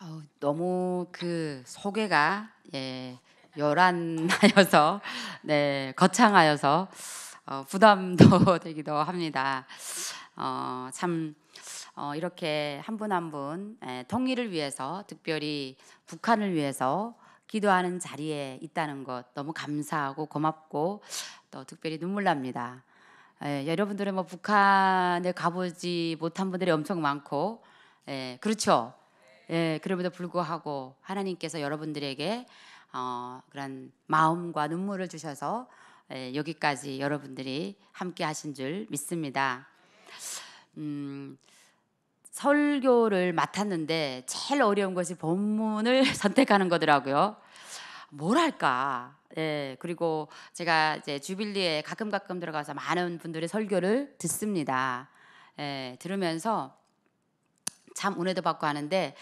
아 너무 그 소개가 예, 열한하여서 네, 거창하여서 어, 부담도 되기도 합니다. 어, 참 어, 이렇게 한 분 한분 한 분, 예, 통일을 위해서 특별히 북한을 위해서 기도하는 자리에 있다는 것 너무 감사하고 고맙고 또 특별히 눈물 납니다. 예, 여러분들은 뭐 북한에 가보지 못한 분들이 엄청 많고 예, 그렇죠. 예, 그럼에도 불구하고 하나님께서 여러분들에게 어, 그런 마음과 눈물을 주셔서 예, 여기까지 여러분들이 함께 하신 줄 믿습니다. 음, 설교를 맡았는데 제일 어려운 것이 본문을 선택하는 거더라고요. 뭘 할까? 예, 그리고 제가 이제 주빌리에 가끔 가끔 들어가서 많은 분들의 설교를 듣습니다. 예, 들으면서 참 은혜도 받고 하는데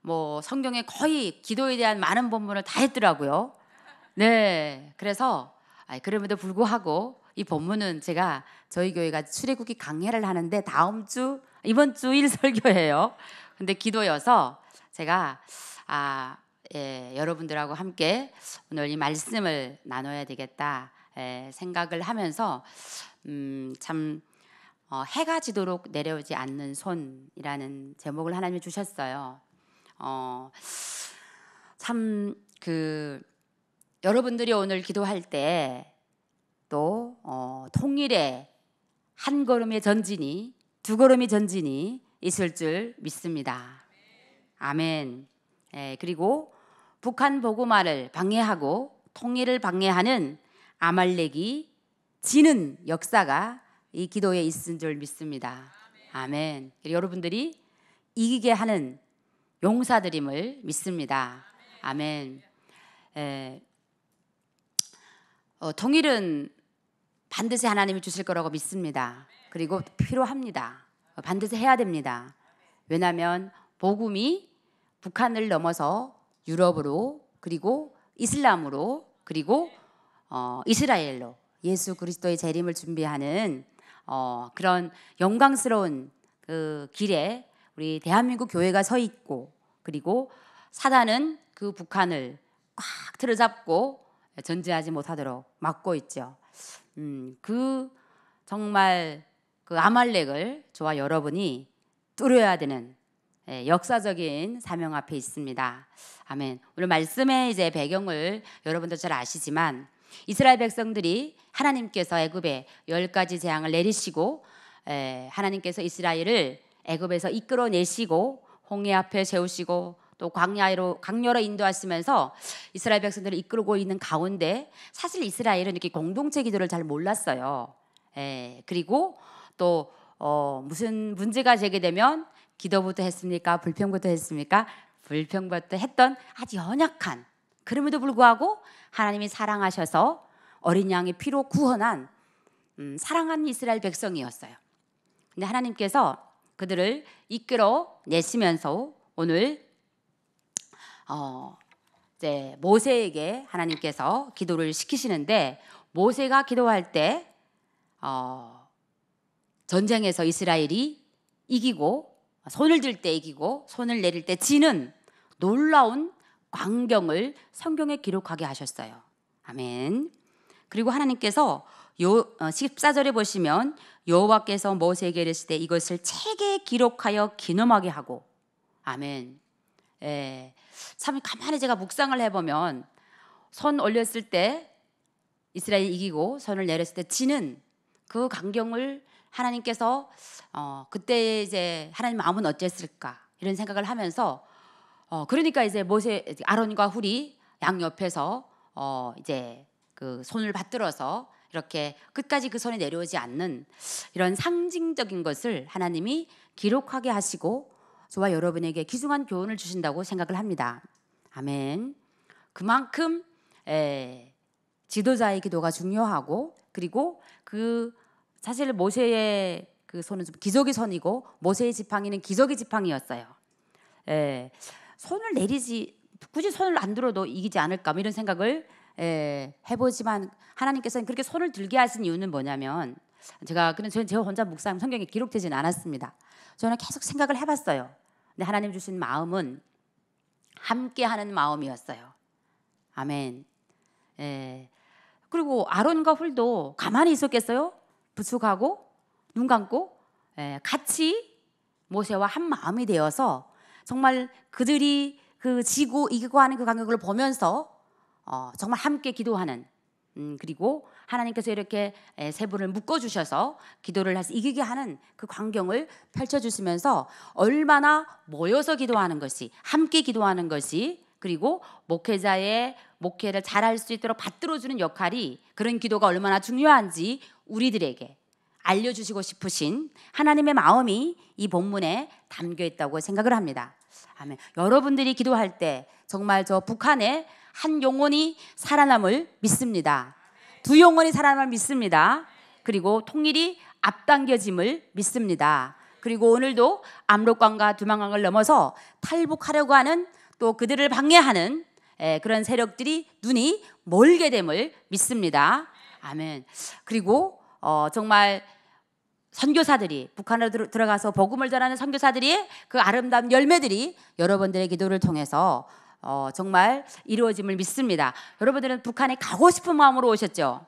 뭐 성경에 거의 기도에 대한 많은 본문을 다 했더라고요. 네. 그래서 그럼에도 불구하고 이 본문은 제가 저희 교회가 출애굽기 강해를 하는데 다음 주 이번 주 일설교예요. 근데 기도여서 제가 아 예, 여러분들하고 함께 오늘 이 말씀을 나눠야 되겠다 예, 생각을 하면서 음, 참 어, 해가 지도록 내려오지 않는 손이라는 제목을 하나님이 주셨어요. 어, 참그 여러분들이 오늘 기도할 때또 어, 통일의 한 걸음의 전진이 두 걸음의 전진이 있을 줄 믿습니다. 아멘. 예, 그리고 북한 보고마를 방해하고 통일을 방해하는 아말렉이 지는 역사가 이 기도에 있은 줄 믿습니다. 아멘. 그리 여러분들이 이기게 하는 용사들임을 믿습니다. 아멘. 에, 어, 통일은 반드시 하나님이 주실 거라고 믿습니다. 그리고 필요합니다. 어, 반드시 해야 됩니다. 왜냐하면 복음이 북한을 넘어서 유럽으로 그리고 이슬람으로 그리고 어, 이스라엘로 예수 그리스도의 재림을 준비하는 어, 그런 영광스러운 그 길에 우리 대한민국 교회가 서 있고 그리고 사단은 그 북한을 꽉 틀어잡고 전제하지 못하도록 막고 있죠. 음, 그 정말 그 아말렉을 저와 여러분이 뚫어야 되는 예, 역사적인 사명 앞에 있습니다. 아멘. 오늘 말씀의 이제 배경을 여러분도 잘 아시지만 이스라엘 백성들이 하나님께서 애굽에 열 가지 재앙을 내리시고 하나님께서 이스라엘을 애굽에서 이끌어내시고 홍해 앞에 세우시고 또 광야로 강렬로 인도하시면서 이스라엘 백성들을 이끌고 있는 가운데 사실 이스라엘은 이렇게 공동체 기도를 잘 몰랐어요. 예, 그리고 또 어, 무슨 문제가 제기되면 기도부터 했습니까? 불평부터 했습니까? 불평부터 했던 아주 연약한 그럼에도 불구하고 하나님이 사랑하셔서 어린 양의 피로 구원한 음, 사랑한 이스라엘 백성이었어요. 근데 하나님께서 그들을 이끌어 내시면서 오늘 어, 이제 모세에게 하나님께서 기도를 시키시는데 모세가 기도할 때 어, 전쟁에서 이스라엘이 이기고 손을 들 때 이기고 손을 내릴 때 지는 놀라운 광경을 성경에 기록하게 하셨어요. 아멘. 그리고 하나님께서 요 14절에 어, 보시면 여호와께서 모세에게 이르시되 이것을 책에 기록하여 기념하게 하고 아멘. 예. 참 가만히 제가 묵상을 해 보면 선 올렸을 때 이스라엘이 이기고 선을 내렸을 때 지는 그 광경을 하나님께서 어, 그때 이제 하나님 마음은 어땠을까 이런 생각을 하면서 어, 그러니까 이제 모세 아론과 훌이 양옆에서 어, 이제 그 손을 받들어서 이렇게 끝까지 그 손이 내려오지 않는 이런 상징적인 것을 하나님이 기록하게 하시고 저와 여러분에게 귀중한 교훈을 주신다고 생각을 합니다. 아멘. 그만큼 에, 지도자의 기도가 중요하고 그리고 그 사실 모세의 그 손은 기적의 손이고 모세의 지팡이는 기적의 지팡이였어요. 에, 손을 내리지 굳이 손을 안 들어도 이기지 않을까 뭐 이런 생각을 에, 예, 해보지만 하나님께서는 그렇게 손을 들게 하신 이유는 뭐냐면 제가 그데 저는 제 혼자 묵상 성경에 기록되진 않았습니다. 저는 계속 생각을 해봤어요. 근데 하나님 주신 마음은 함께하는 마음이었어요. 아멘. 에, 예. 그리고 아론과 훌도 가만히 있었겠어요? 부축하고 눈 감고 에, 예, 같이 모세와 한 마음이 되어서 정말 그들이 그 지고 이기고 하는 그 간격을 보면서 어, 정말 함께 기도하는 음, 그리고 하나님께서 이렇게 세부를 묶어 주셔서 기도를 해서 이기게 하는 그 광경을 펼쳐 주시면서 얼마나 모여서 기도하는 것이 함께 기도하는 것이 그리고 목회자의 목회를 잘할 수 있도록 받들어 주는 역할이 그런 기도가 얼마나 중요한지 우리들에게 알려주시고 싶으신 하나님의 마음이 이 본문에 담겨 있다고 생각을 합니다. 아멘. 여러분들이 기도할 때 정말 저 북한에 한 영혼이 살아남을 믿습니다. 두 영혼이 살아남을 믿습니다. 그리고 통일이 앞당겨짐을 믿습니다. 그리고 오늘도 압록강과 두만강을 넘어서 탈북하려고 하는 또 그들을 방해하는 예, 그런 세력들이 눈이 멀게 됨을 믿습니다. 아멘. 그리고 어, 정말 선교사들이 북한으로 들어가서 복음을 전하는 선교사들이 그 아름다운 열매들이 여러분들의 기도를 통해서 어, 정말 이루어짐을 믿습니다. 여러분들은 북한에 가고 싶은 마음으로 오셨죠?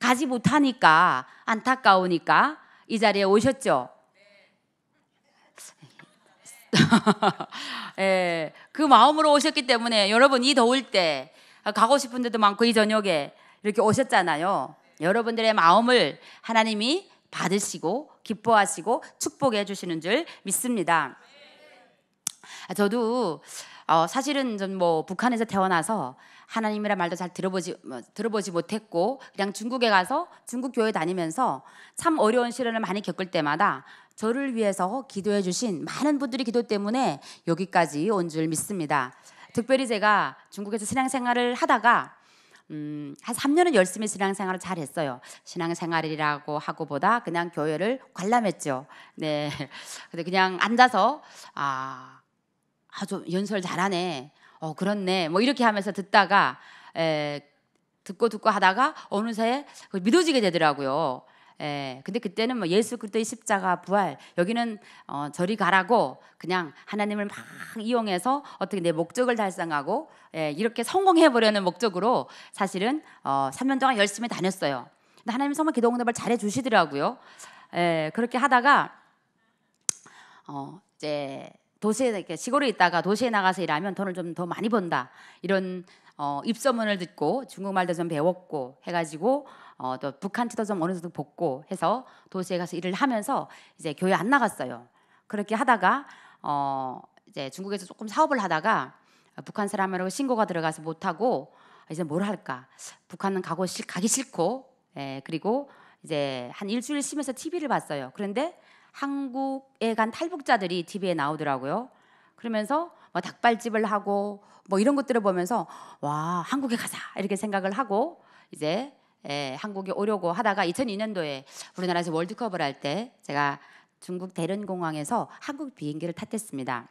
가지 못하니까 안타까우니까 이 자리에 오셨죠? 예, 그 마음으로 오셨기 때문에 여러분 이 더울 때 가고 싶은 데도 많고 이 저녁에 이렇게 오셨잖아요. 여러분들의 마음을 하나님이 받으시고 기뻐하시고 축복해 주시는 줄 믿습니다. 아, 저도 어, 사실은 전뭐 북한에서 태어나서 하나님이란 말도 잘 들어보지 뭐, 들어보지 못했고 그냥 중국에 가서 중국 교회 다니면서 참 어려운 시련을 많이 겪을 때마다 저를 위해서 기도해 주신 많은 분들이 기도 때문에 여기까지 온 줄 믿습니다. 특별히 제가 중국에서 신앙생활을 하다가 음, 한 3년은 열심히 신앙생활을 잘 했어요. 신앙생활이라고 하고보다 그냥 교회를 관람했죠. 네. 근데 그냥 앉아서 아, 아주 연설 잘하네. 어, 그렇네. 뭐 이렇게 하면서 듣다가 에, 듣고 듣고 하다가 어느새 그 믿어지게 되더라고요. 예, 근데 그때는 뭐 예수 그리스도의 십자가 부활 여기는 어, 저리 가라고 그냥 하나님을 막 이용해서 어떻게 내 목적을 달성하고 예, 이렇게 성공해 보려는 목적으로 사실은 어, 3년 동안 열심히 다녔어요. 근데 하나님 정말 기도 응답을 잘해 주시더라고요. 예, 그렇게 하다가 어, 이제 도시에 시골에 있다가 도시에 나가서 일하면 돈을 좀 더 많이 번다 이런 어, 입소문을 듣고 중국말도 좀 배웠고 해가지고 어, 또 북한 티도 좀 어느 정도 벗고 해서 도시에 가서 일을 하면서 이제 교회 안 나갔어요. 그렇게 하다가 어, 이제 중국에서 조금 사업을 하다가 북한 사람으로 신고가 들어가서 못하고 이제 뭘 할까? 북한은 가고 싫, 가기 싫고 에, 예, 그리고 이제 한 일주일 쉬면서 TV를 봤어요. 그런데 한국에 간 탈북자들이 TV에 나오더라고요. 그러면서 뭐 닭발집을 하고 뭐 이런 것들을 보면서 와 한국에 가자 이렇게 생각을 하고 이제 예, 한국에 오려고 하다가 2002년도에 우리나라에서 월드컵을 할 때 제가 중국 대련공항에서 한국 비행기를 탔댔습니다.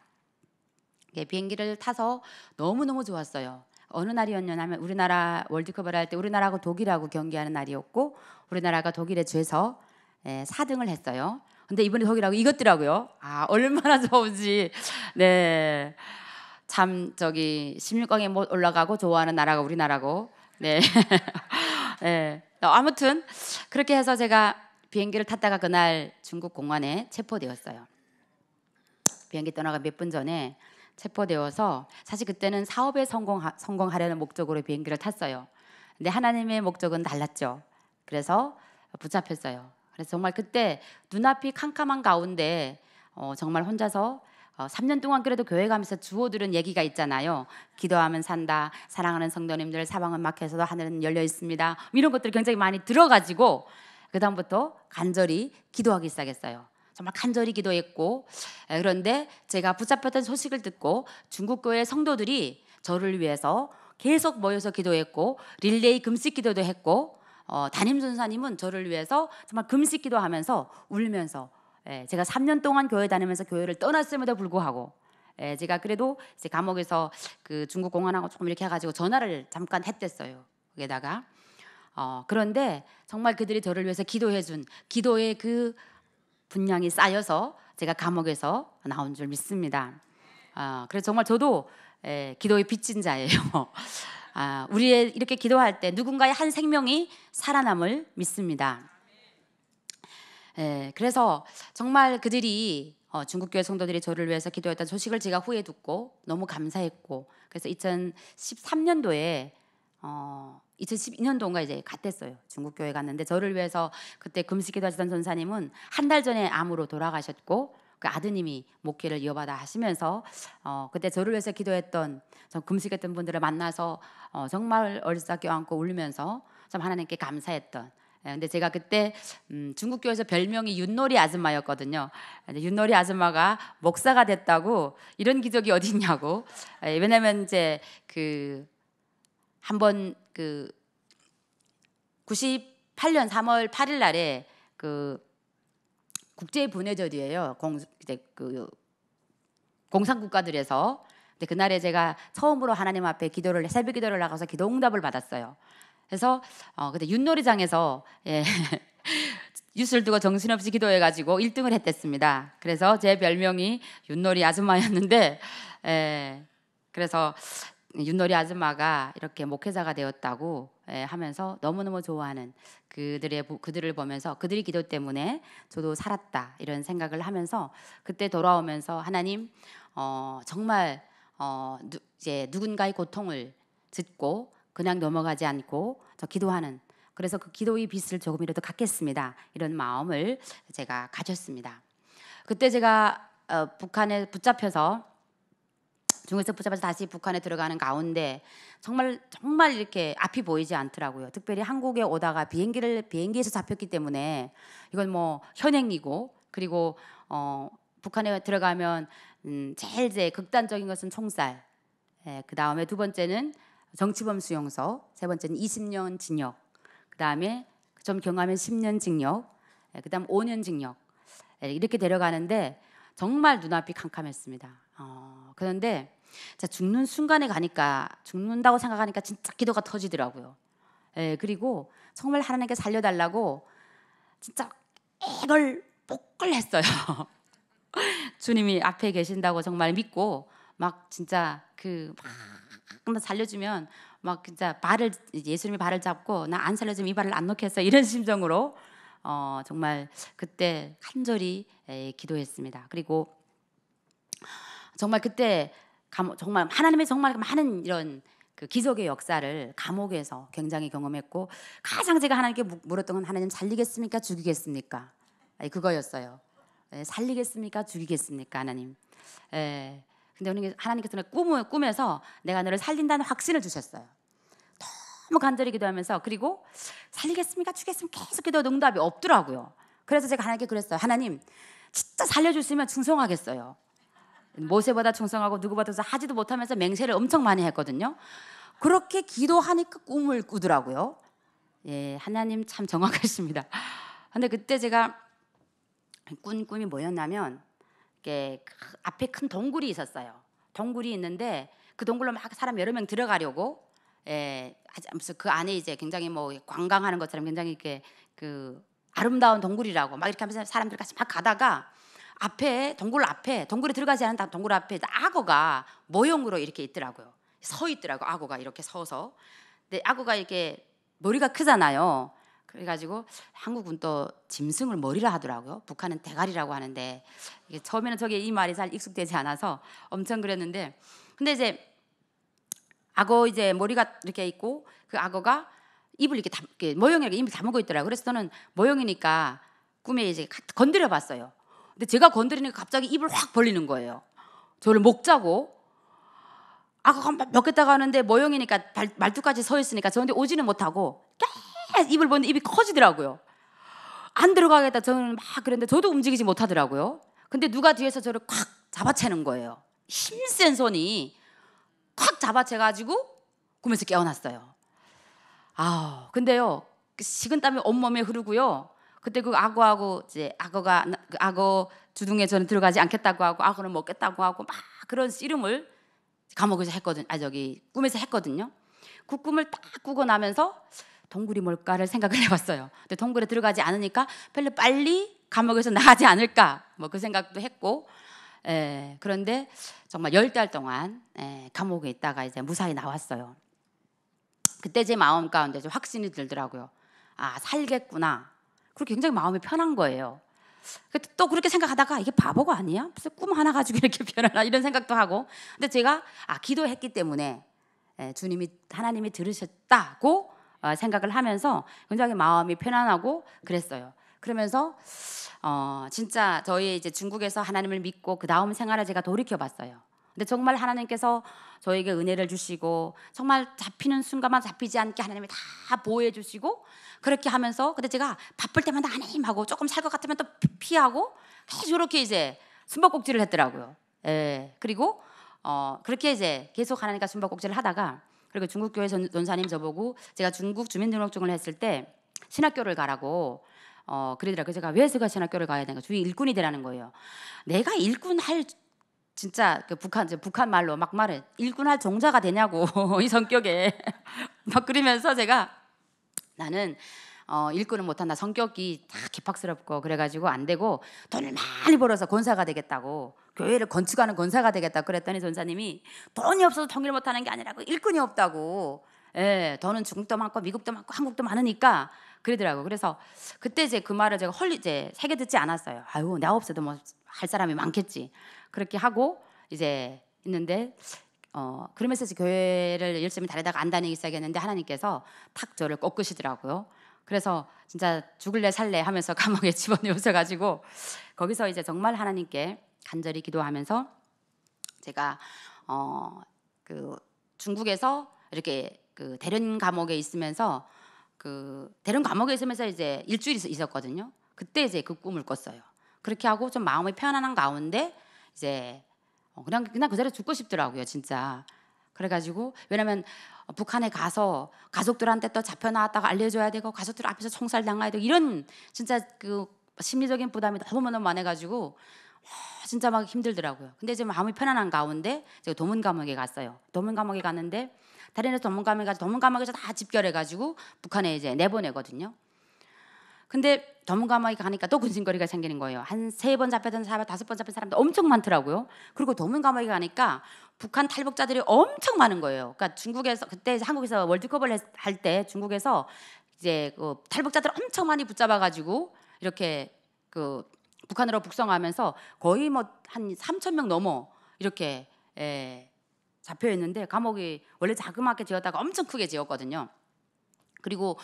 예, 비행기를 타서 너무너무 좋았어요. 어느 날이었냐면 우리나라 월드컵을 할 때 우리나라하고 독일하고 경기하는 날이었고 우리나라가 독일에 죄서 예, 4등을 했어요. 근데 이번에 독일하고 이겼더라고요. 아, 얼마나 좋은지. 네. 참 저기 16강에 못 뭐 올라가고 좋아하는 나라가 우리나라고. 네. 예. 어, 아무튼 그렇게 해서 제가 비행기를 탔다가 그날 중국 공안에 체포되었어요. 비행기 떠나가 몇 분 전에 체포되어서 사실 그때는 사업에 성공 성공하려는 목적으로 비행기를 탔어요. 근데 하나님의 목적은 달랐죠. 그래서 붙잡혔어요. 그래서 정말 그때 눈앞이 캄캄한 가운데 어, 정말 혼자서 어, 3년 동안 그래도 교회 가면서 주워 들은 얘기가 있잖아요. 기도하면 산다. 사랑하는 성도님들 사방은 막혀서도 하늘은 열려 있습니다. 뭐 이런 것들이 굉장히 많이 들어가지고 그다음부터 간절히 기도하기 시작했어요. 정말 간절히 기도했고 그런데 제가 붙잡혔던 소식을 듣고 중국 교회 성도들이 저를 위해서 계속 모여서 기도했고 릴레이 금식 기도도 했고 어, 담임 전사님은 저를 위해서 정말 금식 기도하면서 울면서 예, 제가 3년 동안 교회 다니면서 교회를 떠났음에도 불구하고 예, 제가 그래도 이제 감옥에서 그 중국 공안하고 조금 이렇게 해가지고 전화를 잠깐 했댔어요. 거기다가 어, 그런데 정말 그들이 저를 위해서 기도해준 기도의 그 분량이 쌓여서 제가 감옥에서 나온 줄 믿습니다. 아, 어, 그래서 정말 저도 예, 기도의 빚진 자예요. 아, 우리의 이렇게 기도할 때 누군가의 한 생명이 살아남을 믿습니다. 예, 그래서 정말 그들이 어, 중국 교회 성도들이 저를 위해서 기도했던 소식을 제가 후에 듣고 너무 감사했고 그래서 2013년도에 어, 2012년도인가 이제 갔댔어요. 중국 교회 갔는데 저를 위해서 그때 금식기도 하시던 전사님은 한 달 전에 암으로 돌아가셨고 그 아드님이 목회를 이어받아 하시면서 어, 그때 저를 위해서 기도했던 금식했던 분들을 만나서 어, 정말 어리석게 안고 울면서 참 하나님께 감사했던 예, 근데 제가 그때 음, 중국 교회에서 별명이 윷놀이 아줌마였거든요. 윷놀이 아줌마가 목사가 됐다고 이런 기적이 어디 있냐고. 예, 왜냐면 이제 그 한번 그 98년 3월 8일 날에 그 국제 분해절이에요. 공 이제 그 공산 국가들에서 근데 그날에 제가 처음으로 하나님 앞에 기도를 새벽 기도를 나가서 기도 응답을 받았어요. 그래서 어 근데 윷놀이장에서 예. 윷을 두고 정신없이 기도해가지고 1등을 했댔습니다. 그래서 제 별명이 윷놀이 아줌마였는데, 에, 예, 그래서 윷놀이 아줌마가 이렇게 목회자가 되었다고 예, 하면서 너무너무 좋아하는 그들의 그들을 보면서 그들이 기도 때문에 저도 살았다 이런 생각을 하면서 그때 돌아오면서 하나님 어, 정말 어, 누, 이제 누군가의 고통을 듣고 그냥 넘어가지 않고 더 기도하는 그래서 그 기도의 빛을 조금이라도 갖겠습니다 이런 마음을 제가 가졌습니다. 그때 제가 어, 북한에 붙잡혀서 중국에서 붙잡아서 다시 북한에 들어가는 가운데 정말 정말 이렇게 앞이 보이지 않더라고요. 특별히 한국에 오다가 비행기를 비행기에서 잡혔기 때문에 이건 뭐 현행이고 그리고 어, 북한에 들어가면 음, 제일 제 극단적인 것은 총살. 예, 그 다음에 두 번째는 정치범 수용소, 세 번째는 20년 징역, 그 다음에 좀 경하면 10년 징역, 예, 그 다음 5년 징역 예, 이렇게 데려가는데 정말 눈앞이 캄캄했습니다. 어, 그런데 죽는 순간에 가니까 죽는다고 생각하니까 진짜 기도가 터지더라고요. 예, 그리고 정말 하나님께 살려달라고 진짜 이걸 복글 했어요. 주님이 앞에 계신다고 정말 믿고 막 진짜 그막 가끔 살려주면 막 진짜 발을 예수님이 발을 잡고 나 안 살려주면 이 발을 안 놓겠어 이런 심정으로 어, 정말 그때 간절히 에, 예, 기도했습니다. 그리고 정말 그때 감옥, 정말 하나님의 정말 많은 이런 그 기적의 역사를 감옥에서 굉장히 경험했고 가장 제가 하나님께 물었던 건 하나님 살리겠습니까 죽이겠습니까? 아니, 예, 그거였어요. 에, 예, 살리겠습니까 죽이겠습니까 하나님? 에, 근데 하나님께서 는 꿈을 꿈에서 내가 너를 살린다는 확신을 주셨어요. 너무 간절히 기도하면서 그리고 살리겠습니까? 죽겠습니까 계속 기도 응답이 없더라고요. 그래서 제가 하나님께 그랬어요. 하나님, 진짜 살려주시면 충성하겠어요. 모세보다 충성하고 누구보다 도 하지도 못하면서 맹세를 엄청 많이 했거든요. 그렇게 기도하니까 꿈을 꾸더라고요. 예, 하나님 참 정확하십니다. 근데 그때 제가 꾼 꿈이 뭐였냐면 이렇게 앞에 큰 동굴이 있었어요. 동굴이 있는데 그 동굴로 막 사람 여러 명 들어가려고 에 예, 하면서 그 안에 이제 굉장히 뭐 관광하는 것처럼 굉장히 이렇게 그 아름다운 동굴이라고 막 이렇게 하면서 사람들 같이 막 가다가 앞에 동굴 앞에 동굴에 들어가지 않은 동굴 앞에 악어가 모형으로 이렇게 있더라고요. 서 있더라고 악어가 이렇게 서서. 근데 악어가 이렇게 머리가 크잖아요. 그래가지고 한국은 또 짐승을 머리라 하더라고요. 북한은 대가리라고 하는데 처음에는 저게 이 말이 잘 익숙되지 않아서 엄청 그랬는데 근데 이제 악어 이제 머리가 이렇게 있고 그 악어가 입을 이렇게, 다, 이렇게 모형이렇게 입을 다물고 있더라고요. 그래서 저는 모형이니까 꿈에 이제 건드려 봤어요. 근데 제가 건드리니까 갑자기 입을 확 벌리는 거예요. 저를 목 자고 악어가 몇개 따가는데 모형이니까 말뚝까지 서 있으니까 저한테 오지는 못하고 예, 입을 보는데 입이 커지더라고요. 안 들어가겠다 저는 막 그랬는데 저도 움직이지 못하더라고요. 근데 누가 뒤에서 저를 콱 잡아채는 거예요. 힘센 손이 콱 잡아채가지고 꿈에서 깨어났어요. 아, 근데요 그 식은땀이 온몸에 흐르고요. 그때 그 악어하고 이제 악어가 그 악어 주둥에 저는 들어가지 않겠다고 하고 악어는 먹겠다고 하고 막 그런 씨름을 감옥에서 했거든. 아 저기 꿈에서 했거든요. 그 꿈을 딱 꾸고 나면서 동굴이 뭘까를 생각을 해봤어요. 근데 동굴에 들어가지 않으니까 별로 빨리 감옥에서 나가지 않을까 뭐 그 생각도 했고 에, 예, 그런데 정말 열 달 동안 에, 예, 감옥에 있다가 이제 무사히 나왔어요. 그때 제 마음 가운데 좀 확신이 들더라고요. 아 살겠구나. 그렇게 굉장히 마음이 편한 거예요. 또 그렇게 생각하다가 이게 바보가 아니야? 무슨 꿈 하나 가지고 이렇게 변하나 이런 생각도 하고. 근데 제가 아 기도했기 때문에 에, 예, 주님이 하나님이 들으셨다고 어, 생각을 하면서 굉장히 마음이 편안하고 그랬어요. 그러면서 어, 진짜 저희 이제 중국에서 하나님을 믿고 그 다음 생활을 제가 돌이켜 봤어요. 근데 정말 하나님께서 저에게 은혜를 주시고 정말 잡히는 순간만 잡히지 않게 하나님이 다 보호해 주시고 그렇게 하면서 근데 제가 바쁠 때마다 하나님 하고 조금 살 것 같으면 또 피하고 계속 이렇게 이제 숨바꼭질을 했더라고요. 예. 그리고 어, 그렇게 이제 계속 하나님과 숨바꼭질을 하다가 그리고 중국 교회 전, 사님 저보고 제가 중국 주민등록증을 했을 때 신학교를 가라고 어 그러더라고요. 제가 왜 제가 신학교를 가야 되는가? 주위 일꾼이 되라는 거예요. 내가 일꾼 할 진짜 그 북한 북한 말로 막 말해 일꾼 할 종자가 되냐고 이 성격에 막 그러면서 제가 나는 어, 일꾼은 못한다. 성격이 다 개팍스럽고 그래가지고 안 되고 돈을 많이 벌어서 권사가 되겠다고 교회를 건축하는 권사가 되겠다 그랬더니 전사님이 돈이 없어서 통일 못하는 게 아니라고 일꾼이 없다고 예, 돈은 중국도 많고 미국도 많고 한국도 많으니까 그러더라고. 그래서 그때 이제 그 말을 제가 헐리 이제 세게 듣지 않았어요. 아유, 나 없어도 뭐 할 사람이 많겠지. 그렇게 하고 이제 있는데 어, 그러면서 이제 교회를 열심히 다니다가 안 다니기 시작했는데 하나님께서 탁 저를 꺾으시더라고요. 그래서 진짜 죽을래 살래 하면서 감옥에 집어넣으셔 가지고 거기서 이제 정말 하나님께 간절히 기도하면서 제가 어, 그 중국에서 이렇게 그 대련 감옥에 있으면서 그 대련 감옥에 있으면서 이제 일주일 있었거든요. 그때 이제 그 꿈을 꿨어요. 그렇게 하고 좀 마음이 편안한 가운데 이제 어, 그냥 그냥 그 자리에 죽고 싶더라고요, 진짜. 그래가지고 왜냐면 북한에 가서 가족들한테 또 잡혀 나왔다고 알려줘야 되고 가족들 앞에서 총살 당해야 되고 이런 진짜 그 심리적인 부담이 너무너무 많아가지고 진짜 막 힘들더라고요. 근데 지금 마음이 편안한 가운데 제가 도문 감옥에 갔어요. 도문 감옥에 갔는데 다른 에서 도문 감옥에 가서 도문 감옥에서 다 집결해가지고 북한에 이제 내보내거든요. 근데 도문 감옥에 가니까 또 군신거리가 생기는 거예요. 한 세 번 잡혔던 사람, 다섯 번 잡힌 사람도 엄청 많더라고요. 그리고 도문 감옥에 가니까 북한 탈북자들이 엄청 많은 거예요. 그러니까 중국에서 그때 한국에서 월드컵을 할 때 중국에서 이제 그 탈북자들 엄청 많이 붙잡아가지고 이렇게 그 북한으로 북송하면서 거의 뭐 한 3천 명 넘어 이렇게 에, 예, 잡혀 있는데 감옥이 원래 자그맣게 지었다가 엄청 크게 지었거든요. 그리고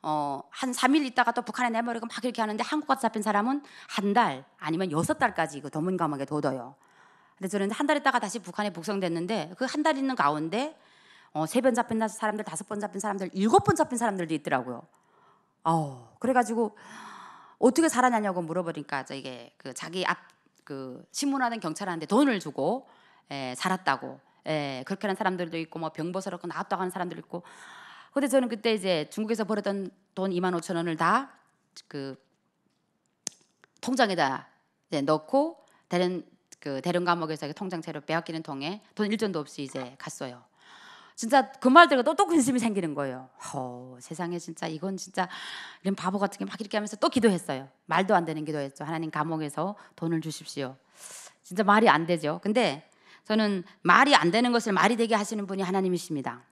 어, 한 3일 있다가 또 북한에 내버리고 막 이렇게 하는데 한국 가서 잡힌 사람은 한 달 아니면 여섯 달까지 그 도문 감옥에 둬둬요. 근데 저는 한 달 있다가 다시 북한에 북송됐는데 그 한 달 있는 가운데 어, 세 번 잡힌 사람들, 다섯 번 잡힌 사람들, 일곱 번 잡힌 사람들도 있더라고요. 어, 그래가지고 어떻게 살아나냐고 물어보니까 이게 그 자기 앞 그 신문하는 경찰한테 돈을 주고 에, 예, 살았다고 에, 예, 그렇게 하는 사람들도 있고 뭐병보스럽고 나왔다고 하는 사람들도 있고 근데 저는 그때 이제 중국에서 벌었던 돈 2만 5천 원을 다 그 통장에다 이제 넣고 다른 그 대련 감옥에서 통장 채로 빼앗기는 통에 돈 1전도 없이 이제 갔어요. 진짜 그 말 들고 또또근심이 생기는 거예요. 허, 세상에 진짜 이건 진짜 이런 바보 같은 게 막 이렇게 하면서 또 기도했어요. 말도 안 되는 기도했죠. 하나님 감옥에서 돈을 주십시오. 진짜 말이 안 되죠. 근데 저는 말이 안 되는 것을 말이 되게 하시는 분이 하나님이십니다.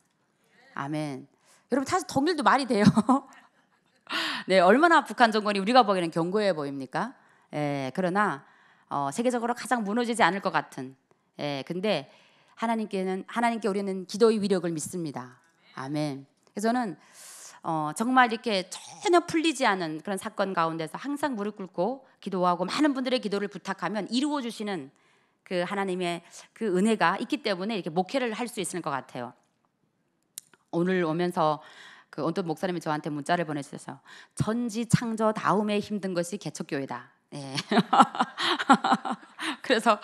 아멘. 여러분 사실 독일도 말이 돼요. 네, 얼마나 북한 정권이 우리가 보기에는 견고해 보입니까? 예, 그러나 어, 세계적으로 가장 무너지지 않을 것 같은. 예, 근데 하나님께는 하나님께 우리는 기도의 위력을 믿습니다. 아멘. 그래서는 어, 정말 이렇게 전혀 풀리지 않은 그런 사건 가운데서 항상 무릎 꿇고 기도하고 많은 분들의 기도를 부탁하면 이루어 주시는 그 하나님의 그 은혜가 있기 때문에 이렇게 목회를 할 수 있을 것 같아요. 오늘 오면서 그 어떤 목사님이 저한테 문자를 보내주셔서 전지 창조 다음에 힘든 것이 개척교회다. 네. 그래서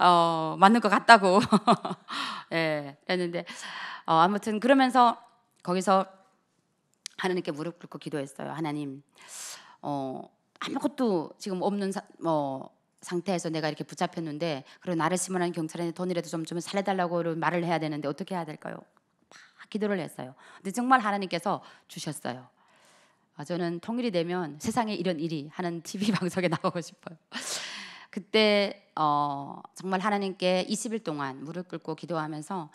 어, 맞는 것 같다고 예, 네, 했는데 어, 아무튼 그러면서 거기서 하나님께 무릎 꿇고 기도했어요. 하나님, 어, 아무것도 지금 없는 사, 뭐 상태에서 내가 이렇게 붙잡혔는데 그런 나를 심문한 경찰에 돈이라도 좀 주면 살려달라고 말을 해야 되는데 어떻게 해야 될까요? 막 기도를 했어요. 근데 정말 하나님께서 주셨어요. 아, 저는 통일이 되면 세상에 이런 일이 하는 TV 방송에 나오고 싶어요. 그때 어, 정말 하나님께 20일 동안 무릎 꿇고 기도하면서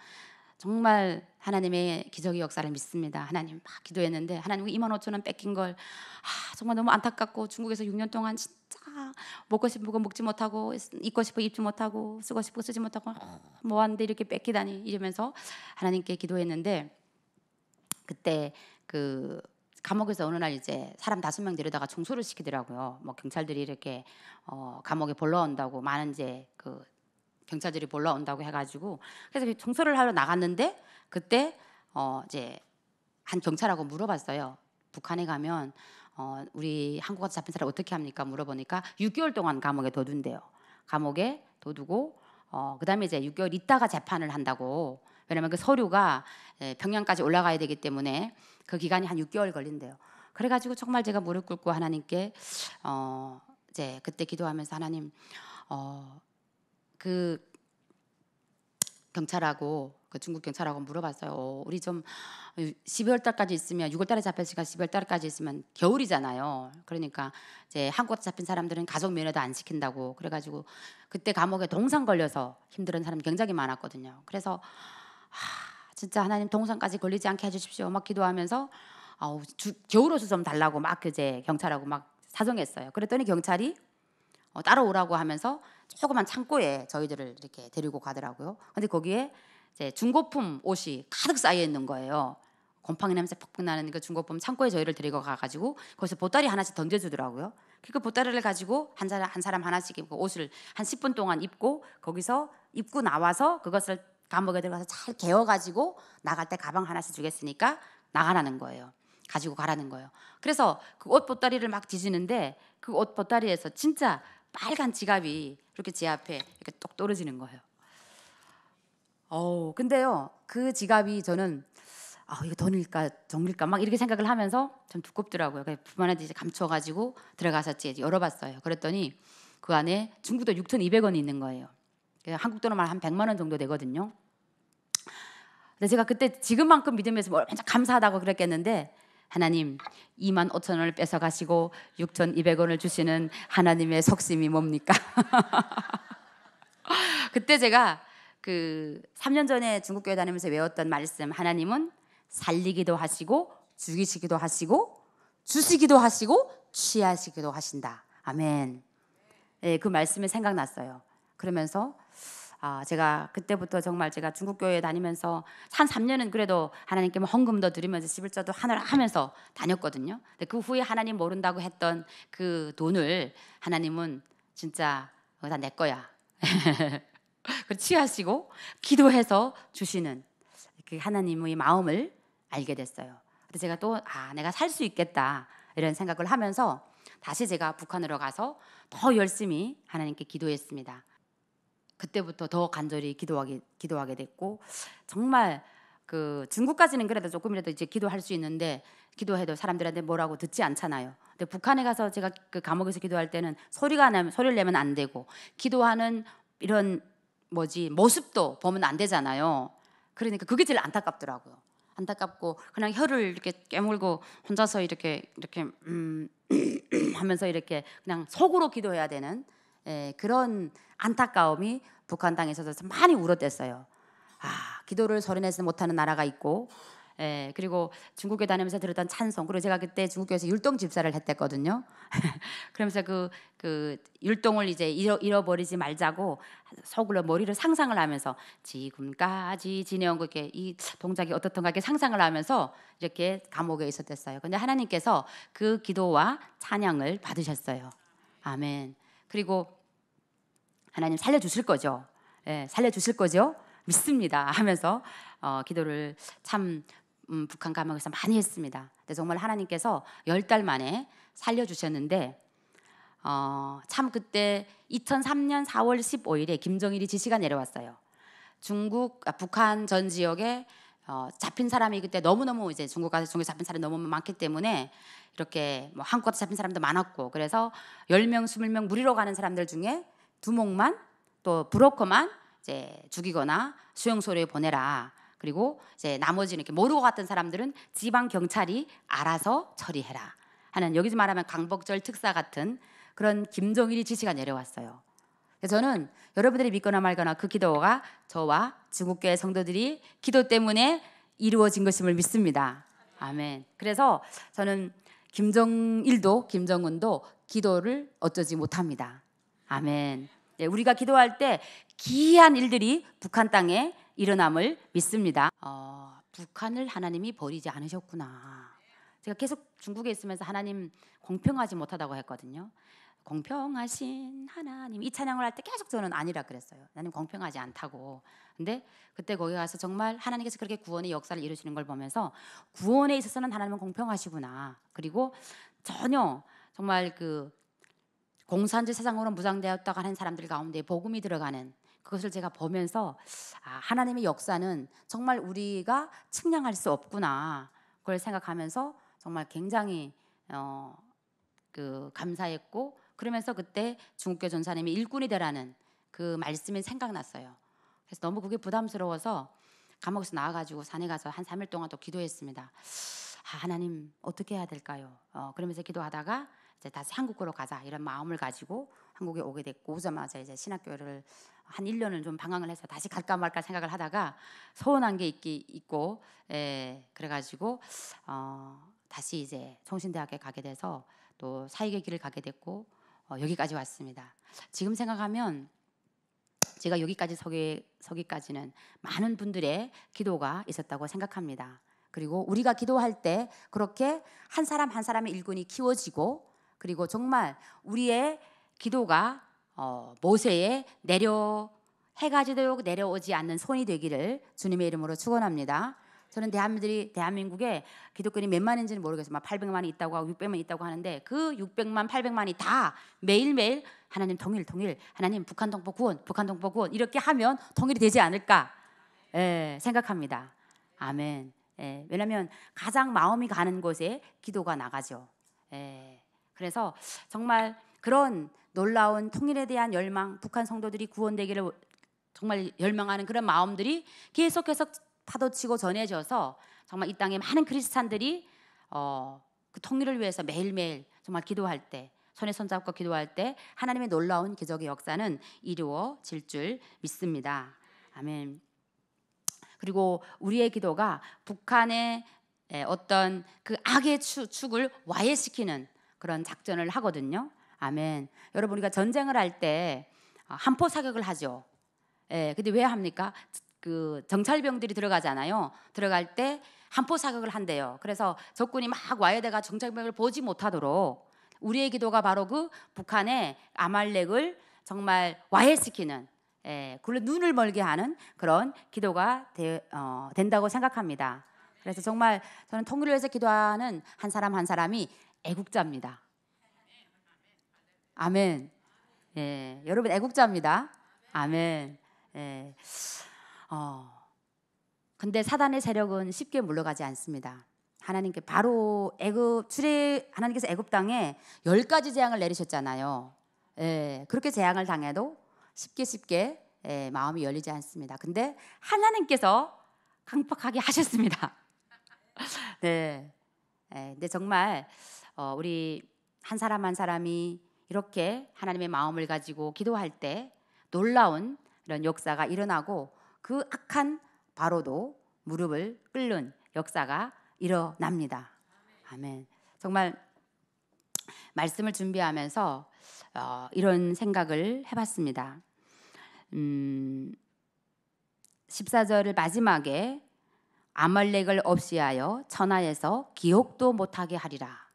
정말 하나님의 기적의 역사를 믿습니다. 하나님 막 기도했는데 하나님 2만 5천 원 뺏긴 걸 아, 정말 너무 안타깝고 중국에서 6년 동안 진짜 먹고 싶은 거 먹지 못하고 입고 싶어 입지 못하고 쓰고 싶어 쓰지 못하고 어, 아, 뭐하는데 이렇게 뺏기다니 이러면서 하나님께 기도했는데 그때 그 감옥에서 어느 날 이제 사람 다섯 명 데려다가 청소를 시키더라고요. 뭐 경찰들이 이렇게 어, 감옥에 불러온다고 많은 이제 그 경찰들이 불러온다고 해가지고 그래서 청소를 그 하러 나갔는데 그때 어, 이제 한 경찰하고 물어봤어요. 북한에 가면 어, 우리 한국 가서 잡힌 사람 어떻게 합니까? 물어보니까 6개월 동안 감옥에 둬둔대요. 감옥에 둬두고 어, 그다음에 이제 6개월 있다가 재판을 한다고. 왜냐면 그 서류가 평양까지 예, 올라가야 되기 때문에 그 기간이 한 6개월 걸린대요. 그래가지고 정말 제가 무릎 꿇고 하나님께 어 이제 그때 기도하면서 하나님 어그 경찰하고 그 중국 경찰하고 물어봤어요. 어, 우리 좀 12월 달까지 있으면 6월 달에 잡힐 시간 12월 달까지 있으면 겨울이잖아요. 그러니까 이제 한국 잡힌 사람들은 가족 면회도 안 시킨다고 그래가지고 그때 감옥에 동상 걸려서 힘들은 사람 굉장히 많았거든요. 그래서 하, 진짜 하나님 동상까지 걸리지 않게 해주십시오. 막 기도하면서 아우 주, 겨울 옷을 좀 달라고 막 이제 경찰하고 막 사정했어요. 그랬더니 경찰이 어, 따라오라고 하면서 조그만 창고에 저희들을 이렇게 데리고 가더라고요. 근데 거기에 이제 중고품 옷이 가득 쌓여 있는 거예요. 곰팡이 냄새 퍽퍽 나는 그 중고품 창고에 저희를 데리고 가가지고 거기서 보따리 하나씩 던져주더라고요. 그 보따리를 가지고 한 사람 한 사람 하나씩 입고 옷을 한 10분 동안 입고 거기서 입고 나와서 그것을 감옥에 들어가서 잘 개어가지고 나갈 때 가방 하나씩 주겠으니까 나가라는 거예요. 가지고 가라는 거예요. 그래서 그 옷 보따리를 막 뒤지는데 그 옷 보따리에서 진짜 빨간 지갑이 이렇게 제 앞에 이렇게 똑 떨어지는 거예요. 어 근데요 그 지갑이 저는 아 이거 돈일까 정일까 막 이렇게 생각을 하면서 참 두껍더라고요. 그래서 부만한테 이제 감춰가지고 들어가서 열어봤어요. 그랬더니 그 안에 중국돈 6,200원이 있는 거예요. 예, 한국 돈으로 말한 100만 원 정도 되거든요. 근데 제가 그때 지금만큼 믿으면서 뭘 완전 감사하다고 그랬겠는데 하나님 2만 5천 원을 뺏어 가시고 6천 2백 원을 주시는 하나님의 속심이 뭡니까? 그때 제가 그 3년 전에 중국 교회 다니면서 외웠던 말씀 하나님은 살리기도 하시고 죽이시기도 하시고 주시기도 하시고 취하시기도 하신다. 아멘. 예, 네, 그 말씀이 생각났어요. 그러면서 아, 제가 그때부터 정말 제가 중국 교회 에 다니면서 한 3년은 그래도 하나님께 뭐 헌금도 드리면서 11조도 하나 하면서 다녔거든요. 근데 그 후에 하나님 모른다고 했던 그 돈을 하나님은 진짜 어, 다내 거야. 그 취하시고 기도해서 주시는 그 하나님의 마음을 알게 됐어요. 그래서 제가 또 아, 내가 살 수 있겠다. 이런 생각을 하면서 다시 제가 북한으로 가서 더 열심히 하나님께 기도했습니다. 그때부터 더 간절히 기도하게 기도하게 됐고 정말 그 중국까지는 그래도 조금이라도 이제 기도할 수 있는데 기도해도 사람들한테 뭐라고 듣지 않잖아요. 근데 북한에 가서 제가 그 감옥에서 기도할 때는 소리가 나면 소리를 내면 안 되고 기도하는 이런 뭐지 모습도 보면 안 되잖아요. 그러니까 그게 제일 안타깝더라고요. 안타깝고 그냥 혀를 이렇게 깨물고 혼자서 이렇게 이렇게 음 하면서 이렇게 그냥 속으로 기도해야 되는 예, 그런 안타까움이 북한 땅에서도 많이 울어댔어요. 아, 기도를 서른에서 못하는 나라가 있고, 예, 그리고 중국에 다니면서 들었던 찬송. 그리고 제가 그때 중국에서 율동 집사를 했댔거든요. 그러면서 그, 그 율동을 이제 잃어, 버리지 말자고 속으로 머리를 상상을 하면서 지금까지 지내온 그게 이 동작이 어떻던가 이렇게 상상을 하면서 이렇게 감옥에 있었댔어요. 근데 하나님께서 그 기도와 찬양을 받으셨어요. 아멘. 그리고 하나님 살려주실 거죠. 예, 살려주실 거죠. 믿습니다. 하면서 어, 기도를 참 음, 북한 감옥에서 많이 했습니다. 근데 정말 하나님께서 열 달 만에 살려주셨는데 어, 참 그때 2003년 4월 15일에 김정일이 지시가 내려왔어요. 중국 아, 북한 전 지역에 어, 잡힌 사람이 그때 너무너무 이제 중국 가서 중국 잡힌 사람이 너무 많기 때문에 이렇게 뭐한국 잡힌 사람도 많았고 그래서 10명, 20명 무리로 가는 사람들 중에 두목만 또 브로커만 이제 죽이거나 수용소로 보내라. 그리고 이제 나머지는 이렇게 모르고 갔던 사람들은 지방 경찰이 알아서 처리해라 하는 여기서 말하면 강복절 특사 같은 그런 김정일이 지시가 내려왔어요. 그래서 저는 여러분들이 믿거나 말거나 그 기도가 저와 중국교회 성도들이 기도 때문에 이루어진 것임을 믿습니다. 아멘. 그래서 저는 김정일도 김정은도 기도를 어쩌지 못합니다. 아멘. 네, 우리가 기도할 때 기이한 일들이 북한 땅에 일어남을 믿습니다. 어, 북한을 하나님이 버리지 않으셨구나. 제가 계속 중국에 있으면서 하나님 공평하지 못하다고 했거든요. 공평하신 하나님 이 찬양을 할 때 계속 저는 아니라 그랬어요. 나는 공평하지 않다고. 근데 그때 거기 가서 정말 하나님께서 그렇게 구원의 역사를 이루시는 걸 보면서 구원에 있어서는 하나님은 공평하시구나. 그리고 전혀 정말 그 공산주의 세상으로 무장되었다고 하는 사람들 가운데 복음이 들어가는 그것을 제가 보면서 아, 하나님의 역사는 정말 우리가 측량할 수 없구나 그걸 생각하면서 정말 굉장히 어, 그 감사했고 그러면서 그때 중국교 전사님이 일꾼이 되라는 그 말씀이 생각났어요. 그래서 너무 그게 부담스러워서 감옥에서 나와가지고 산에 가서 한 3일 동안 또 기도했습니다. 아, 하나님 어떻게 해야 될까요? 어, 그러면서 기도하다가 이제 다시 한국으로 가자 이런 마음을 가지고 한국에 오게 됐고 오자마자 이제 신학교를 한 1년을 좀 방황을 해서 다시 갈까 말까 생각을 하다가 서운한 게 있기 있고 에 예, 그래 가지고 어 다시 이제 성신대학에 가게 돼서 또 사익의 길을 가게 됐고 어, 여기까지 왔습니다. 지금 생각하면 제가 여기까지 서기, 서기까지는 많은 분들의 기도가 있었다고 생각합니다. 그리고 우리가 기도할 때 그렇게 한 사람 한 사람의 일꾼이 키워지고 그리고 정말 우리의 기도가 어, 모세의 내려 해가 지도록 내려오지 않는 손이 되기를 주님의 이름으로 축원합니다. 저는 대한민국이 대한민국에 기독교인이 몇 만인지는 모르겠지만 800만이 있다고 하고 600만 이 있다고 하는데 그 600만 800만이 다 매일매일 하나님 통일 통일 하나님 북한 동포 구원 북한 동포 구원 이렇게 하면 통일이 되지 않을까 예, 생각합니다. 아멘. 예, 왜냐하면 가장 마음이 가는 곳에 기도가 나가죠. 예. 그래서 정말 그런 놀라운 통일에 대한 열망, 북한 성도들이 구원되기를 정말 열망하는 그런 마음들이 계속해서 파도치고 전해져서 정말 이 땅에 많은 크리스찬들이 어, 그 통일을 위해서 매일매일 정말 기도할 때 손에 손잡고 기도할 때 하나님의 놀라운 기적의 역사는 이루어질 줄 믿습니다. 아멘. 그리고 우리의 기도가 북한의 어떤 그 악의 축을 와해시키는 그런 작전을 하거든요. 아멘. 여러분 우리가 전쟁을 할때 아, 한포 사격을 하죠. 예, 근데 왜 합니까? 그 정찰병들이 들어가잖아요. 들어갈 때 한포 사격을 한대요. 그래서 적군이 막 와야돼가 정찰병을 보지 못하도록 우리의 기도가 바로 그 북한의 아말렉을 정말 와해시키는 예, 그걸 눈을 멀게 하는 그런 기도가 되, 어, 된다고 생각합니다. 그래서 정말 저는 통일을 해서 기도하는 한 사람 한 사람이 애국자입니다. 아멘. 예, 여러분 애국자입니다. 아멘. 예. 어. 근데 사단의 세력은 쉽게 물러가지 않습니다. 하나님께 바로 애굽 출애 하나님께서 애굽 땅에 열 가지 재앙을 내리셨잖아요. 예, 그렇게 재앙을 당해도 쉽게 쉽게 예, 마음이 열리지 않습니다. 근데 하나님께서 강팍하게 하셨습니다. 네. 예, 근데 정말 어, 우리 한 사람 한 사람이 이렇게 하나님의 마음을 가지고 기도할 때 놀라운 이런 역사가 일어나고 그 악한 바로도 무릎을 꿇는 역사가 일어납니다. 아멘. 정말 말씀을 준비하면서 어, 이런 생각을 해봤습니다. 음, 14절을 마지막에 아말렉을 없이하여 천하에서 기억도 못하게 하리라.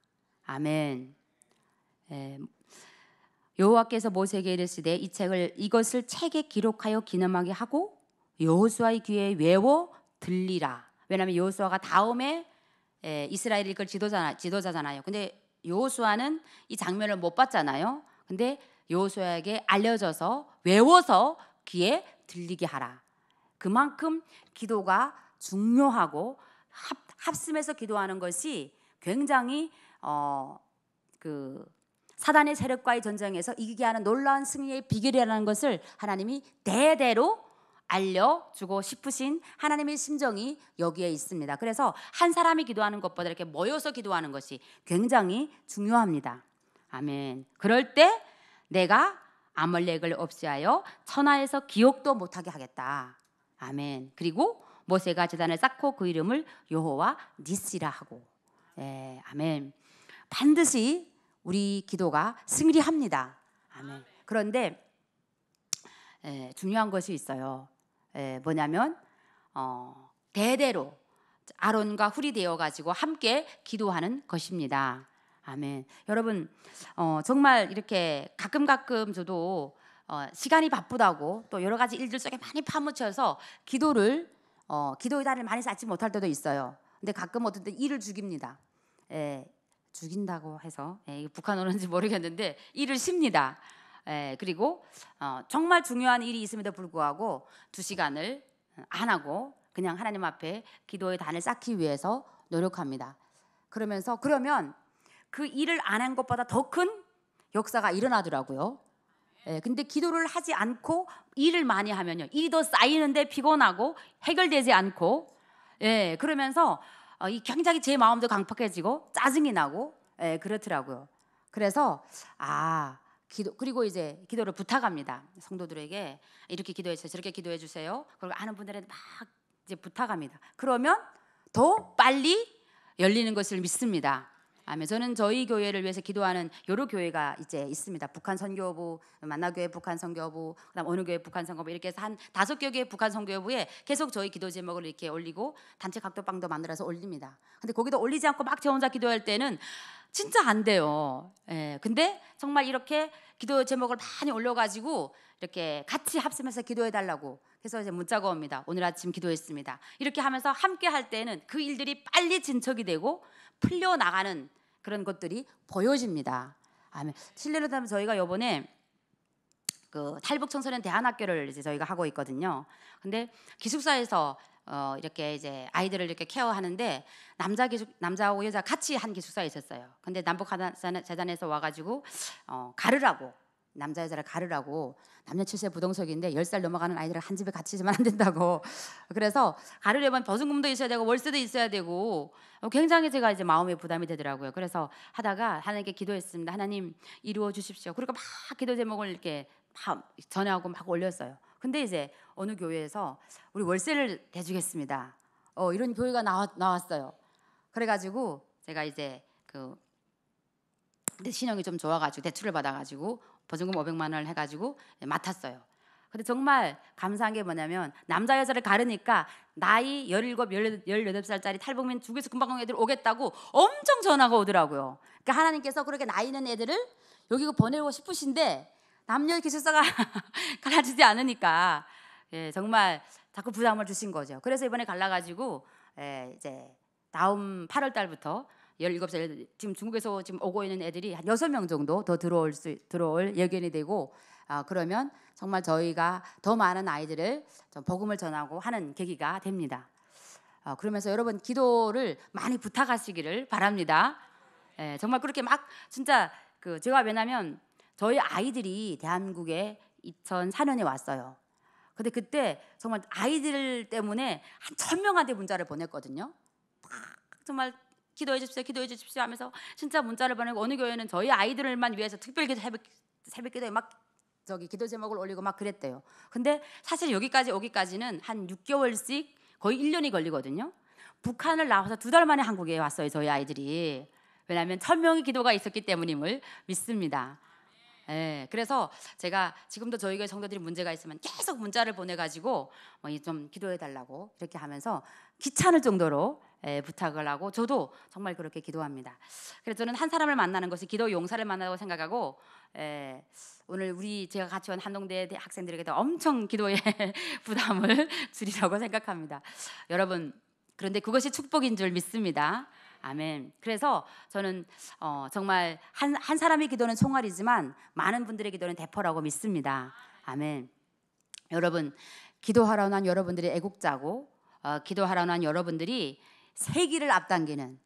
아멘. 예. 여호와께서 모세에게 이르시되 이 책을 이것을 책에 기록하여 기념하게 하고 여호수아의 귀에 외워 들리라. 왜냐하면 여호수아가 다음에 예, 이스라엘 이끌 지도자, 지도자잖아요. 근데 여호수아는 이 장면을 못 봤잖아요. 근데 여호수아에게 알려져서 외워서 귀에 들리게 하라. 그만큼 기도가 중요하고 합, 합심해서 기도하는 것이 굉장히 어, 그 사단의 세력과의 전쟁에서 이기게 하는 놀라운 승리의 비결이라는 것을 하나님이 대대로 알려주고 싶으신 하나님의 심정이 여기에 있습니다. 그래서 한 사람이 기도하는 것보다 이렇게 모여서 기도하는 것이 굉장히 중요합니다. 아멘. 그럴 때 내가 아말렉을 없이하여 천하에서 기억도 못하게 하겠다. 아멘. 그리고 모세가 제단을 쌓고 그 이름을 여호와 니시라 하고 예, 아멘. 반드시 우리 기도가 승리합니다. 아멘. 그런데 예, 중요한 것이 있어요. 예, 뭐냐면 어, 대대로 아론과 훌이 되어 가지고 함께 기도하는 것입니다. 아멘. 여러분 어, 정말 이렇게 가끔 가끔 저도 어, 시간이 바쁘다고 또 여러 가지 일들 속에 많이 파묻혀서 기도를 어, 기도의 달을 많이 쌓지 못할 때도 있어요. 근데 가끔 어떤 때 일을 죽입니다. 예, 죽인다고 해서 예, 북한어는지 모르겠는데 이를 쉽니다. 예, 그리고 어, 정말 중요한 일이 있음에도 불구하고 두 시간을 어, 안 하고 그냥 하나님 앞에 기도의 단을 쌓기 위해서 노력합니다. 그러면서 그러면 그 일을 안 한 것보다 더 큰 역사가 일어나더라고요. 예, 근데 기도를 하지 않고 일을 많이 하면요. 일이 더 쌓이는데 피곤하고 해결되지 않고 예, 그러면서 어, 이 굉장히 제 마음도 강팍해지고 짜증이 나고 예, 그렇더라고요. 그래서 아 기도 그리고 이제 기도를 부탁합니다 성도들에게 이렇게 기도해 주세요 저렇게 기도해 주세요 그리고 아는 분들에테막 이제 부탁합니다 그러면 더 빨리 열리는 것을 믿습니다 아멘. 저는 저희 교회를 위해서 기도하는 여러 교회가 이제 있습니다. 북한 선교부, 만나교회 북한 선교부, 그다음 어느 교회 북한 선교부 이렇게 해서 한 다섯 개 교회 북한 선교부에 계속 저희 기도 제목을 이렇게 올리고 단체 각도방도 만들어서 올립니다. 근데 거기도 올리지 않고 막 저 혼자 기도할 때는 진짜 안 돼요. 예. 근데 정말 이렇게 기도 제목을 많이 올려가지고 이렇게 같이 합심해서 기도해 달라고 해서 이제 문자가 옵니다. 오늘 아침 기도했습니다. 이렇게 하면서 함께 할 때는 그 일들이 빨리 진척이 되고 풀려 나가는 그런 것들이 보여집니다. 아멘. 실례로 하면 저희가 요번에 그 탈북 청소년 대안학교를 이제 저희가 하고 있거든요. 근데 기숙사에서 어 이렇게 이제 아이들을 이렇게 케어하는데 남자 기숙 남자하고 여자 같이 한 기숙사에 있었어요. 근데 남북 재단에서 와가지고 어 가르라고 남자 여자를 가르라고 남녀 출세 부동석인데 열 살 넘어가는 아이들을 한 집에 같이 있으면 안 된다고 그래서 가르려면 보증금도 있어야 되고 월세도 있어야 되고 굉장히 제가 이제 마음에 부담이 되더라고요 그래서 하다가 하나님께 기도했습니다 하나님 이루어 주십시오 그러니까 막 기도 제목을 이렇게 막 전하고 막 올렸어요 근데 이제 어느 교회에서 우리 월세를 대주겠습니다 어, 이런 교회가 나왔, 나왔어요 그래가지고 제가 이제 그 신용이 좀 좋아가지고 대출을 받아가지고 보증금 500만 원을 해가지고 맡았어요. 근데 정말 감사한 게 뭐냐면 남자 여자를 가르니까 나이 17, 18살짜리 탈북민 죽에서 금방금 애들 오겠다고 엄청 전화가 오더라고요. 그러니까 하나님께서 그렇게 나이 있는 애들을 여기 보내고 싶으신데 남녀의 기술사가 갈라지지 않으니까 예, 정말 자꾸 부담을 주신 거죠. 그래서 이번에 갈라가지고 예, 이제 다음 8월 달부터 17살 지금 중국에서 지금 오고 있는 애들이 한 6명 정도 더 들어올 수 들어올 예견이 되고 아, 그러면 정말 저희가 더 많은 아이들을 좀 복음을 전하고 하는 계기가 됩니다. 아, 그러면서 여러분 기도를 많이 부탁하시기를 바랍니다. 예, 정말 그렇게 막 진짜 그 제가 왜냐면 저희 아이들이 대한민국에 2004년에 왔어요. 근데 그때 정말 아이들 때문에 한 천명한테 문자를 보냈거든요. 막 정말 기도해 주십시오, 기도해 주십시오 하면서 진짜 문자를 보내고 어느 교회는 저희 아이들만 위해서 특별기도 새벽, 새벽기도에 막 저기 기도 제목을 올리고 막 그랬대요. 근데 사실 여기까지 오기까지는 한 6개월씩 거의 1년이 걸리거든요. 북한을 나와서 두 달 만에 한국에 왔어요, 저희 아이들이. 왜냐하면 천 명의 기도가 있었기 때문임을 믿습니다. 예, 네, 그래서 제가 지금도 저희 교회 성도들이 문제가 있으면 계속 문자를 보내가지고 뭐좀 기도해 달라고 이렇게 하면서 귀찮을 정도로 부탁을 하고 저도 정말 그렇게 기도합니다. 그래서 저는 한 사람을 만나는 것이 기도 용사를 만나다고 생각하고 오늘 우리 제가 같이 온 한동대 학생들에게도 엄청 기도의 부담을 줄이라고 생각합니다. 여러분 그런데 그것이 축복인 줄 믿습니다. 아멘. 그래서 저는 어, 정말 한, 한 사람의 기도는 총알이지만 많은 분들의 기도는 대포라고 믿습니다. 아멘. 여러분 기도하라는 여러분들이 애국자고 어, 기도하라는 여러분들이 세기를 앞당기는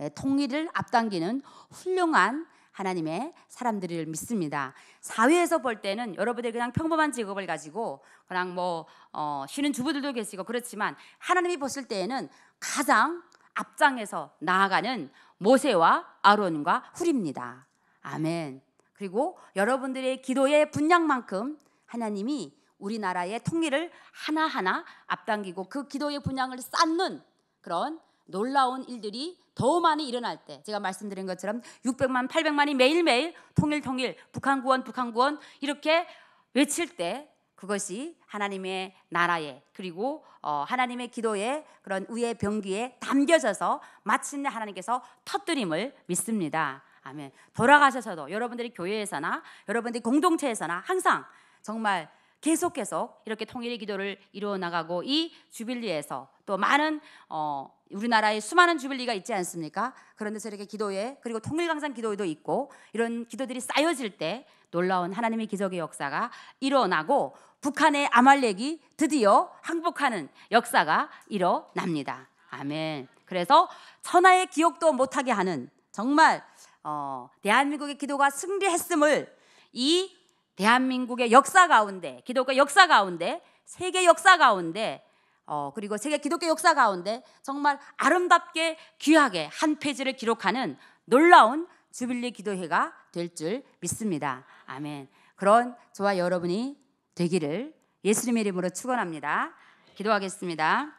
예, 통일을 앞당기는 훌륭한 하나님의 사람들을 믿습니다. 사회에서 볼 때는 여러분들 그냥 평범한 직업을 가지고 그냥 뭐 어, 쉬는 주부들도 계시고 그렇지만 하나님이 보실 때에는 가장 앞장에서 나아가는 모세와 아론과 훌입니다. 아멘. 그리고 여러분들의 기도의 분량만큼 하나님이 우리나라의 통일을 하나하나 앞당기고 그 기도의 분량을 쌓는 그런 놀라운 일들이 더 많이 일어날 때 제가 말씀드린 것처럼 600만 800만이 매일매일 통일 통일 북한 구원 북한 구원 이렇게 외칠 때 그것이 하나님의 나라에 그리고 어, 하나님의 기도에 그런 우의 병기에 담겨져서 마침내 하나님께서 터뜨림을 믿습니다. 아멘. 돌아가셔서도 여러분들이 교회에서나 여러분들이 공동체에서나 항상 정말 계속 해서 이렇게 통일의 기도를 이루어 나가고 이 주빌리에서 또 많은 어, 우리나라에 수많은 주빌리가 있지 않습니까? 그런 데서 이렇게 기도회 그리고 통일강산 기도회도 있고 이런 기도들이 쌓여질 때 놀라운 하나님의 기적의 역사가 일어나고 북한의 아말렉이 드디어 항복하는 역사가 일어납니다. 아멘. 그래서 천하의 기억도 못하게 하는 정말 어, 대한민국의 기도가 승리했음을 이 대한민국의 역사 가운데 기독교 역사 가운데 세계 역사 가운데 어, 그리고 세계 기독교 역사 가운데 정말 아름답게 귀하게 한 페이지를 기록하는 놀라운 주빌리 기도회가 될 줄 믿습니다. 아멘. 그런 저와 여러분이 되기를 예수님의 이름으로 축원합니다. 기도하겠습니다.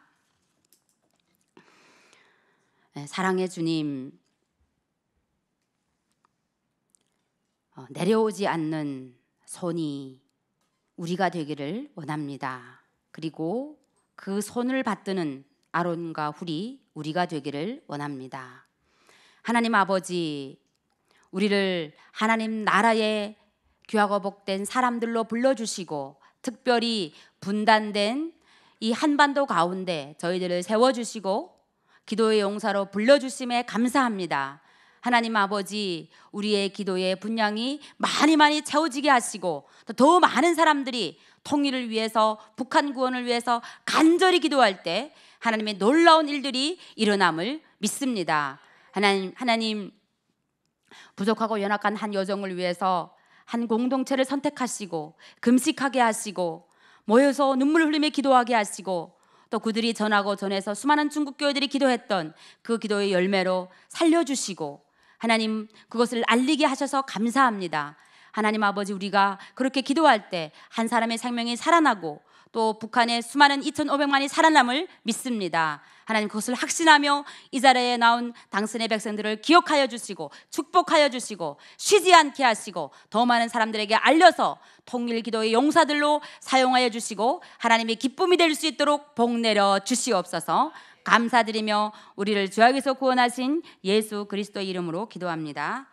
네, 사랑의 주님, 어, 내려오지 않는 손이 우리가 되기를 원합니다. 그리고 그 손을 받드는 아론과 훌이 우리가 되기를 원합니다. 하나님 아버지, 우리를 하나님 나라의 귀하고 복된 사람들로 불러주시고 특별히 분단된 이 한반도 가운데 저희들을 세워주시고 기도의 용사로 불러주심에 감사합니다. 하나님 아버지 우리의 기도의 분량이 많이 많이 채워지게 하시고 더 많은 사람들이 통일을 위해서 북한 구원을 위해서 간절히 기도할 때 하나님의 놀라운 일들이 일어남을 믿습니다. 하나님 하나님 부족하고 연약한 한 여정을 위해서 한 공동체를 선택하시고 금식하게 하시고 모여서 눈물 흘리며 기도하게 하시고 또 그들이 전하고 전해서 수많은 중국 교회들이 기도했던 그 기도의 열매로 살려주시고 하나님 그것을 알리게 하셔서 감사합니다. 하나님 아버지 우리가 그렇게 기도할 때 한 사람의 생명이 살아나고 또 북한의 수많은 2,500만이 살아남을 믿습니다. 하나님 그것을 확신하며 이 자리에 나온 당신의 백성들을 기억하여 주시고 축복하여 주시고 쉬지 않게 하시고 더 많은 사람들에게 알려서 통일 기도의 용사들로 사용하여 주시고 하나님의 기쁨이 될 수 있도록 복 내려 주시옵소서. 감사드리며 우리를 죄악에서 구원하신 예수 그리스도 이름으로 기도합니다.